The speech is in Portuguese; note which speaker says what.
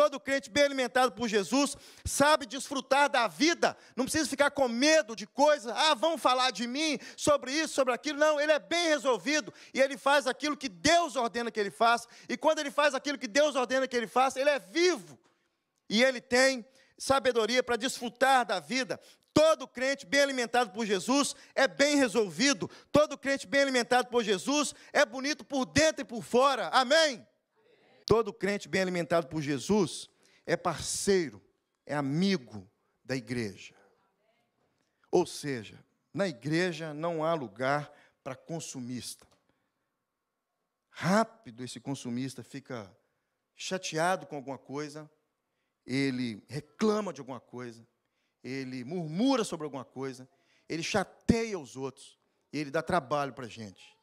Speaker 1: Todo crente bem alimentado por Jesus sabe desfrutar da vida, não precisa ficar com medo de coisas. Ah, vão falar de mim sobre isso, sobre aquilo. Não, ele é bem resolvido e ele faz aquilo que Deus ordena que ele faça. E quando ele faz aquilo que Deus ordena que ele faça, ele é vivo e ele tem sabedoria para desfrutar da vida. Todo crente bem alimentado por Jesus é bem resolvido. Todo crente bem alimentado por Jesus é bonito por dentro e por fora. Amém? Todo crente bem alimentado por Jesus é parceiro, é amigo da igreja. Ou seja, na igreja não há lugar para consumista. Rápido esse consumista fica chateado com alguma coisa, ele reclama de alguma coisa, ele murmura sobre alguma coisa, ele chateia os outros, ele dá trabalho para a gente.